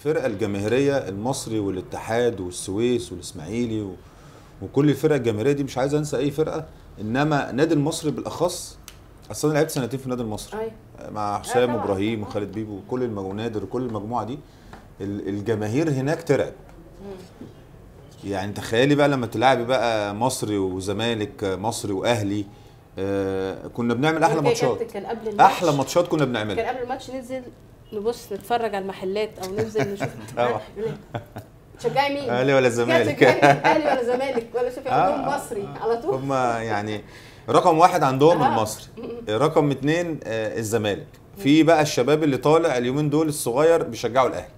الفرقه الجماهيريه المصري والاتحاد والسويس والاسماعيلي و... وكل الفرقه الجماهيريه دي مش عايز انسى اي فرقه انما نادي المصري بالاخص اصل انا لعبت سنتين في نادي المصري أيوة. مع حسام وابراهيم وخالد بيبو وكل المجمو... نادر وكل المجموعه دي الجماهير هناك ترعب يعني تخيلي بقى لما تلعبي بقى مصري وزمالك مصري واهلي آه كنا بنعمل احلى ماتشات كان قبل الماتش احلى ماتشات كنا بنعملها كان قبل الماتش ننزل نبص نتفرج على المحلات او ننزل نشوف طبعا تشجعي مين؟ اهلي ولا زمالك اهلي ولا زمالك ولا شوفي عندهم آه، آه. مصري على طول هم يعني رقم واحد عندهم آه. المصري رقم اتنين آه الزمالك في بقى الشباب اللي طالع اليومين دول الصغير بيشجعوا الاهلي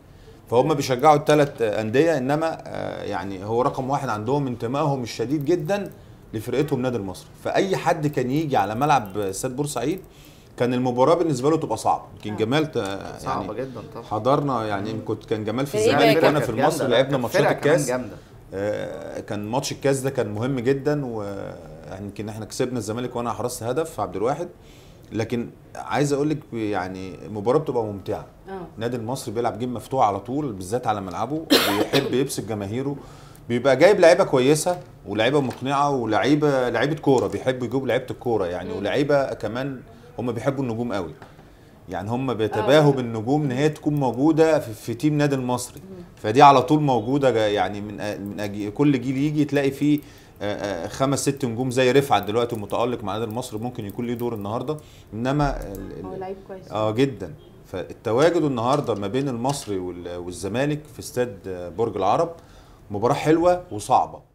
فهم بيشجعوا الثلاث انديه انما آه يعني هو رقم واحد عندهم انتمائهم الشديد جدا لفرقتهم نادي المصري فاي حد كان يجي على ملعب استاد بورسعيد كان المباراه بالنسبه له تبقى صعبه يمكن آه. جمال يعني صعبه جدا طبعا حضرنا يعني كنت كان جمال في إيه الزمالك وانا في المصري لعبنا ماتشات الكاس آه، كان ماتش الكاس ده كان مهم جدا ويمكن يعني احنا كسبنا الزمالك وانا حرصت هدف عبد الواحد لكن عايز اقول لك يعني مباراه بتبقى ممتعه آه. نادي المصري بيلعب جيم مفتوح على طول بالذات على ملعبه بيحب يمسك جماهيره بيبقى جايب لعيبه كويسه ولعيبه مقنعه ولعيبه لعيبه كوره بيحب يجيب لعيبه الكوره يعني ولعيبه كمان هم بيحبوا النجوم قوي يعني هم آه. بيتباهوا بالنجوم ان هي تكون موجوده في, في تيم نادي المصري فدي على طول موجوده يعني من من أجي كل جيل يجي تلاقي فيه آه، آه، خمس ست نجوم زي رفعت دلوقتي متالق مع نادي المصري ممكن يكون ليه دور النهارده انما هو لعيب كويس اه جدا فالتواجد النهارده ما بين المصري والزمالك في استاد برج العرب مباراه حلوه وصعبه